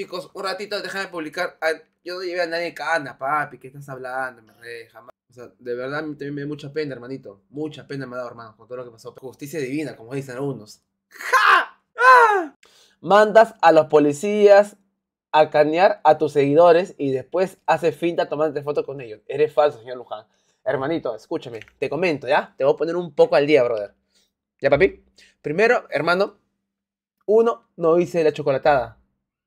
Chicos, un ratito, déjame publicar. Ah, yo no llevé a nadie cana, papi. ¿Qué estás hablando? de verdad me da mucha pena, hermanito. Mucha pena me ha dado, hermano, con todo lo que pasó. Justicia divina, como dicen algunos. ¡Ja! ¡Ah! Mandas a los policías a canear a tus seguidores y después haces finta tomándote fotos con ellos. Eres falso, señor Luján. Hermanito, escúchame, te comento, ¿ya? Te voy a poner un poco al día, brother. ¿Ya, papi? Primero, hermano, uno, no hice la chocolatada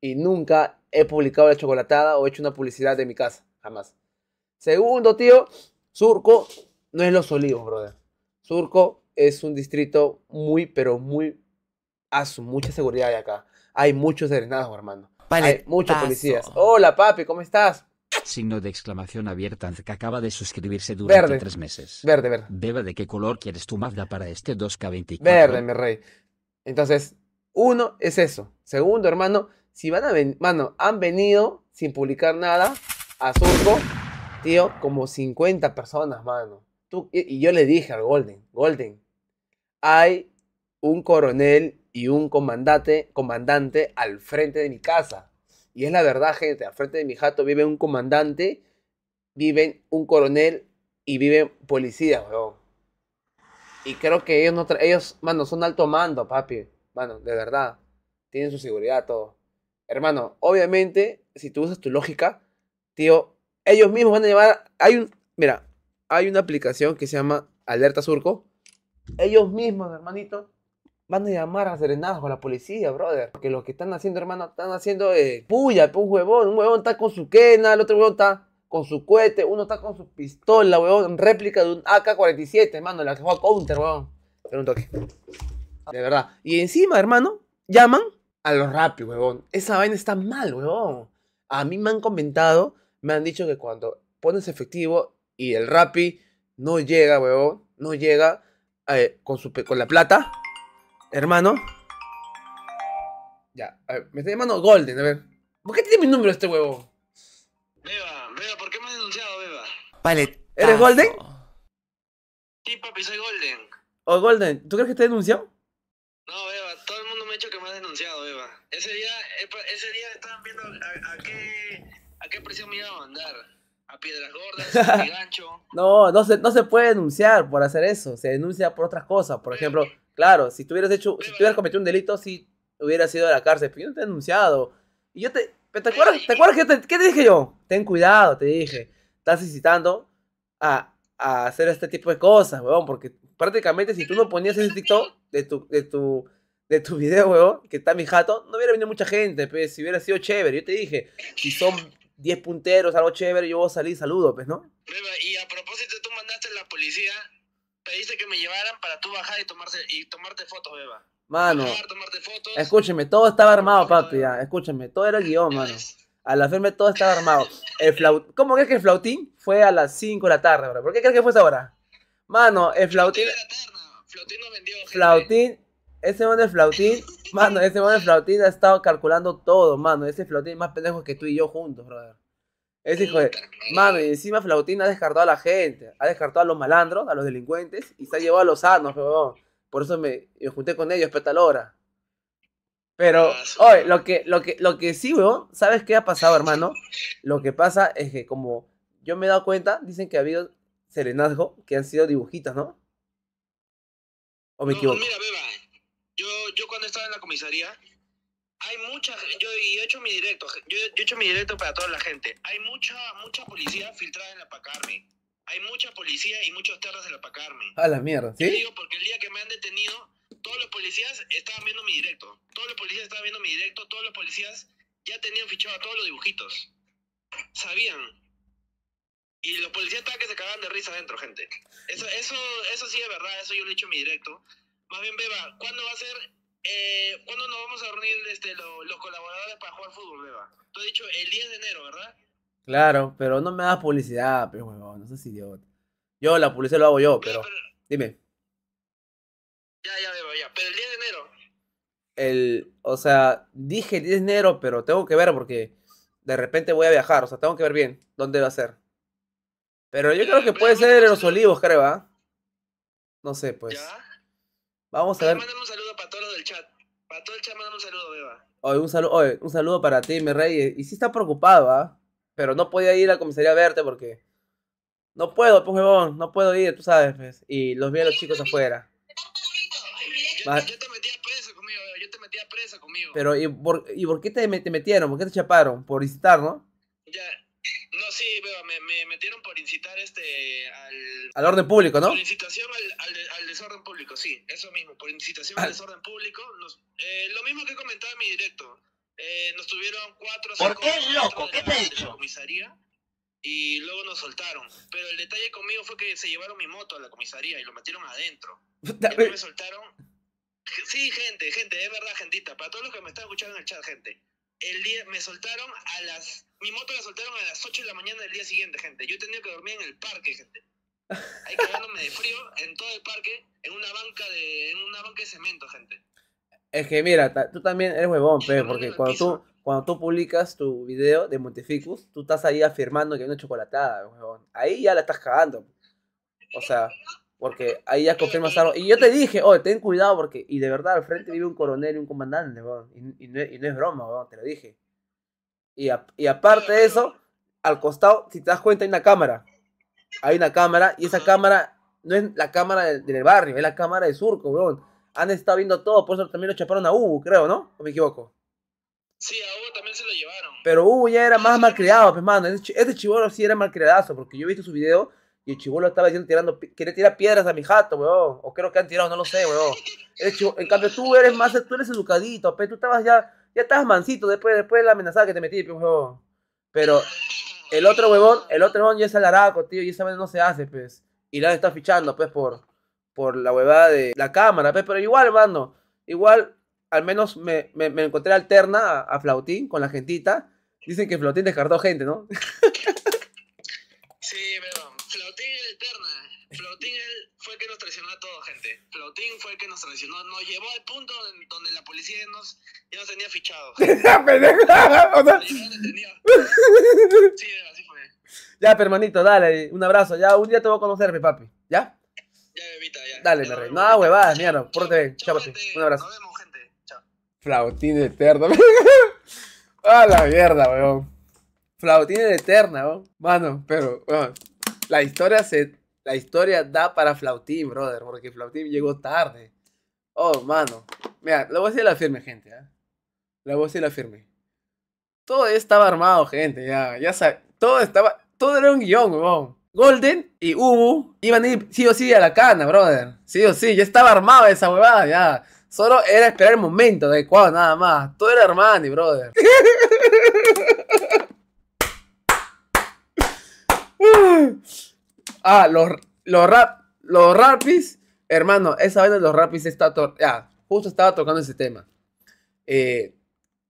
y nunca he publicado la chocolatada o hecho una publicidad de mi casa, jamás. Segundo, tío, Surco no es Los Olivos, brother. Surco es un distrito muy, pero muy... A su mucha seguridad de acá. Hay muchos drenados hermano. Hay muchos policías. Hola, papi, ¿cómo estás? Signo de exclamación abierta que acaba de suscribirse durante tres meses. Verde, verde. Beba, ¿de qué color quieres tu Mazda para este 2K24? Verde, mi rey. Entonces, uno es eso. Segundo, hermano, si van a venir, mano, han venido sin publicar nada a Surco, tío, como 50 personas, mano. y yo le dije al Golden, Golden, hay un coronel y un comandante, comandante al frente de mi casa. Y es la verdad, gente, al frente de mi jato vive un comandante, viven un coronel y vive policías, weón. Y creo que ellos, no ellos, mano, son alto mando, papi. Mano, de verdad. Tienen su seguridad, todo. Hermano, obviamente, si tú usas tu lógica, tío, ellos mismos van a llamar, Hay un. Mira, hay una aplicación que se llama Alerta Surco. Ellos mismos, hermanito, van a llamar a serenazgo a la policía, brother. Porque lo que están haciendo, hermano, están haciendo eh, puya, un huevón. Un huevón está con su quena, el otro huevón está con su cohete, uno está con su pistola, huevón. Réplica de un AK-47, hermano, la que a Counter, huevón. Pero un toque. De verdad. Y encima, hermano, llaman a los rapi huevón. Esa vaina está mal, huevón. A mí me han comentado, me han dicho que cuando pones efectivo y el rapi no llega, huevón, no llega eh, con, su, con la plata, hermano. Ya, a ver, me está llamando Golden, a ver. ¿Por qué tiene mi número este huevón? Beba, Beba, ¿por qué me has denunciado, Beba? Vale. ¿Eres Golden? Sí, papi, soy Golden. Oh, Golden, ¿tú crees que te he denunciado? No, Beba hecho que me has denunciado, Eva. Ese día, ese día estaban viendo a, qué, a qué presión me iba a mandar. A piedras gordas, a gancho. No, no se, no se puede denunciar por hacer eso. Se denuncia por otras cosas. Por ejemplo, claro, si tuvieras hecho, si tuvieras cometido un delito, sí hubieras ido a la cárcel. Pero yo no te he denunciado. Y yo te. ¿Te acuerdas, ¿te acuerdas que te, qué te dije yo? Ten cuidado, te dije. Estás incitando a, a hacer este tipo de cosas, weón. Porque prácticamente si tú no ponías ese TikTok de tu, de tu, de tu video, weón, que está mi jato, no hubiera venido mucha gente, pues, si hubiera sido chévere. Yo te dije, si son 10 punteros, algo chévere, yo voy a salir, saludo, pues, ¿no? Y a propósito, tú mandaste a la policía, pediste que me llevaran para tú bajar y, tomarse, y tomarte fotos, beba. Mano, escúcheme, todo estaba armado, papi, ya, escúcheme, todo era el guión, mano. A la firme todo estaba armado. El flaut... ¿Cómo crees que el flautín fue a las 5 de la tarde, bro? ¿Por qué crees que fue esa hora? Mano, el flautín... Flautín, no flautín ese man de flautín, mano, ese man de flautín ha estado calculando todo, mano. Ese flautín es más pendejo que tú y yo juntos, brother. Ese hijo de. Mano, y encima Flautín ha descartado a la gente, ha descartado a los malandros, a los delincuentes, y se ha llevado a los sanos, weón. Por eso me, junté con ellos, petalora. Pues, Pero, ah, oye, lo que, lo que, lo que sí, weón, ¿sabes qué ha pasado, hermano? Lo que pasa es que, como yo me he dado cuenta, dicen que ha habido serenazgo que han sido dibujitas, ¿no? ¿O me equivoco? Mira, beba estaba en la comisaría, hay mucha, yo, he hecho mi directo, yo, he hecho mi directo para toda la gente. Hay mucha, mucha policía filtrada en la Pacarme. Hay mucha policía y muchos terras en la Pacarme. A la mierda, ¿sí? digo porque el día que me han detenido, todos los policías estaban viendo mi directo. Todos los policías estaban viendo mi directo, todos los policías ya tenían fichado a todos los dibujitos. Sabían. Y los policías estaban que se cagaban de risa adentro, gente. Eso, eso, eso sí es verdad, eso yo lo he hecho mi directo. Más bien, Beba, ¿cuándo va a ser eh, ¿cuándo nos vamos a reunir este, los colaboradores para jugar fútbol, Beba? Tú has dicho el 10 de enero, ¿verdad? Claro, pero no me das publicidad, pero huevón, no sé idiota. Yo la publicidad lo hago yo, pero, Dime. Ya, ya, Beba, ya. Pero el 10 de enero. El, o sea, dije el 10 de enero, pero tengo que ver porque de repente voy a viajar, o sea, tengo que ver bien dónde va a ser. Pero yo creo que puede ser en los olivos, creo, ¿ah? No sé, pues. ¿Ya? Vamos a ver. Mándame un saludo para chat. Para todo el chat un saludo, Beba. un saludo, para ti, mi rey. Y si está preocupado, ¿ah? Pero no podía ir a la comisaría a verte porque. No puedo, pues, huevón, no puedo ir, tú sabes, pues. Y los vi a los chicos afuera. Yo, conmigo, yo te conmigo. Pero, ¿y por, ¿y por qué te, te metieron? ¿Por qué te chaparon? Por visitar, ¿no? sí, me, metieron por incitar este al... Al orden público, ¿no? Por incitación al, desorden público, sí, eso mismo, por incitación al, ah. desorden público. Eh, lo mismo que comentaba en mi directo, eh, nos tuvieron cuatro o cinco... ¿Por qué, loco? ¿Qué te he comisaría y luego nos soltaron. Pero el detalle conmigo fue que se llevaron mi moto a la comisaría y lo metieron adentro. Y me soltaron. Sí, gente, gente, es verdad, gentita. Para todos los que me están escuchando en el chat, gente. El día me soltaron a las mi moto la soltaron a las 8 de la mañana del día siguiente, gente. Yo he tenido que dormir en el parque, gente. Ahí cagándome de frío en todo el parque, en una banca de, en cemento, gente. Es que mira, tú también eres huevón, pe, porque cuando tú, cuando tú publicas tu video de Monteficus, tú estás ahí afirmando que hay una chocolatada, huevón. Ahí ya la estás cagando. O sea, porque ahí ya confirmas algo. Y yo te dije, oye, ten cuidado porque, y de verdad, al frente vive un coronel y un comandante, huevón. Y, no, y no, es broma, huevón, te lo dije. Y, aparte de eso, al costado, si te das cuenta, hay una cámara. Hay una cámara y esa cámara no es la cámara del, barrio, es la cámara de surco, weón. Han estado viendo todo, por eso también lo chaparon a Hugo, creo, ¿no? ¿O me equivoco? Sí, a Hugo también se lo llevaron. Pero Hugo ya era más malcriado, pues, mano. Ese chivolo sí era malcriadazo, porque yo he visto su video y el chivolo estaba diciendo, tirando, quería tirar piedras a mi jato, weón. O creo que han tirado, no lo sé, weón. en cambio, tú eres más, tú eres educadito, pues, tú estabas ya ya estás mansito después, después de la amenazada que te metí, pues, huevón. Pero el otro huevón, el otro huevón ya es alaraco, tío, y esa vez no se hace, pues. Y la está fichando, pues, por, por la huevada de la cámara, pues. Pero igual, hermano, igual, al menos me, me, encontré alterna a, Flautín con la gentita. Dicen que Flautín descartó gente, ¿no? sí, pero Flautín es alterna. Flautín fue el que nos traicionó a todos, gente. Flautín fue el que nos traicionó. Nos llevó al punto donde, la policía ya nos, tenía fichados. Ya, Sí, así fue. Ya, permanito, dale. Un abrazo. Ya, un día te voy a conocer, mi papi. ¿Ya? Ya, bebita, ya. Dale, la rey. No, huevadas, mierda. Pórtate bien. Chao, papi. Un abrazo. Nos vemos, gente. Chao. Flautín eterno. a la mierda, weón. Flautín eterna, weón. Mano, pero, bueno, la historia se la historia da para Flautín, brother, porque Flautín llegó tarde. Oh, mano. Mira, lo voy a la firme, gente. La ¿ah? Lo voy a la firme. Todo estaba armado, gente. Ya, ya sabes Todo estaba. Todo era un guión, weón. Golden y Ubu iban a ir sí o sí a la cana, brother. Sí o sí, ya estaba armado esa huevada, ya. Solo era esperar el momento adecuado, nada más. Todo era Armani, brother. Ah, los, los rap, los rapis, hermano, esa vaina de los rapis está, ya justo estaba tocando ese tema. Eh,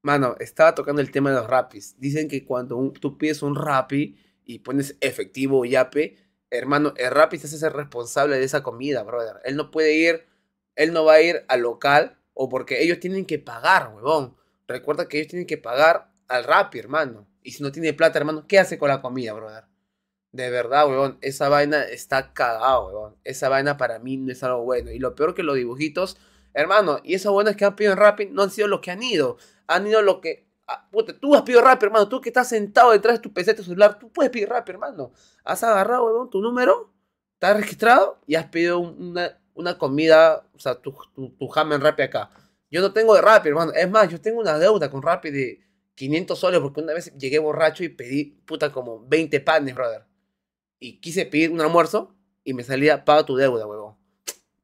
mano, estaba tocando el tema de los rapis. Dicen que cuando tú pides un rapi y pones efectivo o yape, hermano, el rapi se hace responsable de esa comida, brother. Él no puede ir, él no va a ir al local o porque ellos tienen que pagar, huevón. Recuerda que ellos tienen que pagar al rapi, hermano. Y si no tiene plata, hermano, ¿qué hace con la comida, brother? De verdad, weón, esa vaina está cagado, weón. Esa vaina para mí no es algo bueno. Y lo peor que los dibujitos, hermano, y eso bueno es que han pedido en Rappi no han sido los que han ido. Han ido los que. Ah, puta, tú has pedido Rappi, hermano. Tú que estás sentado detrás de tu PC, tu celular, tú puedes pedir Rappi, hermano. Has agarrado, weón, tu número, estás registrado y has pedido una, comida, o sea, tu, tu, tu en Rappi acá. Yo no tengo de Rappi, hermano. Es más, yo tengo una deuda con Rappi de 500 soles porque una vez llegué borracho y pedí, puta, como 20 panes, brother y quise pedir un almuerzo y me salía, paga tu deuda, huevón.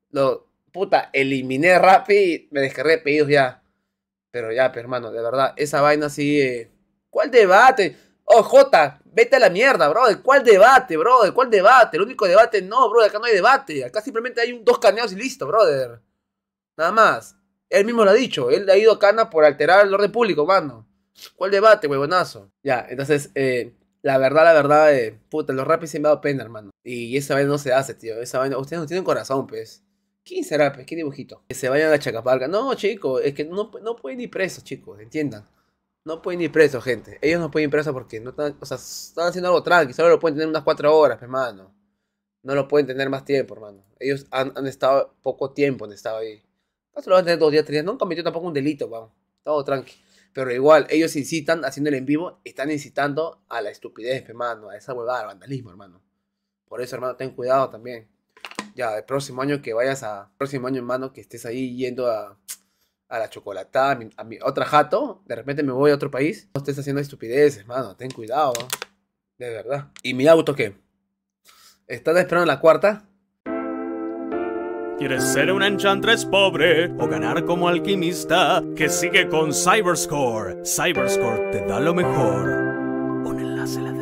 Lo, puta, eliminé Rappi, me descargué pedidos ya. Pero ya, pero, hermano, de verdad, esa vaina así eh, ¿Cuál debate? Oh, Jota, vete a la mierda, bro. ¿Cuál debate, bro? ¿Cuál debate? El único debate, no, bro. Acá no hay debate. Acá simplemente hay un, dos caneos y listo, brother. Nada más. Él mismo lo ha dicho. Él ha ido a cana por alterar el orden público, mano. ¿Cuál debate, huevonazo? Ya, entonces, eh, la verdad, la verdad, de... Eh, puta, los rapis se me han dado pena, hermano. Y esa vaina no se hace, tío. Esa vaina, ustedes no tienen corazón, pues. ¿Quién será, pues? ¿Qué dibujito? Que se vayan a la Chacaparca. No, chicos, es que no, no pueden ir presos, chicos, entiendan. No pueden ir presos, gente. Ellos no pueden ir presos porque no están, o sea, están haciendo algo tranqui. Solo lo pueden tener unas cuatro horas, pues, hermano. No lo pueden tener más tiempo, hermano. Ellos han, estado poco tiempo, han estado ahí. No se lo van a tener dos días, tres días. No han cometido tampoco un delito, vamos. Todo tranqui. Pero igual, ellos incitan, haciendo el en vivo, están incitando a la estupidez, hermano, a esa huevada, al vandalismo, hermano. Por eso, hermano, ten cuidado también. Ya, el próximo año que vayas a. El próximo año, hermano, que estés ahí yendo a, a la chocolatada, a mi, otra jato, de repente me voy a otro país. No estés haciendo estupideces, hermano, ten cuidado. De verdad. ¿Y mi auto qué? ¿Estás esperando la cuarta? ¿Quieres ser un enchantress pobre o ganar como alquimista? Que sigue con Cyberscore. Cyberscore te da lo mejor. Un enlace la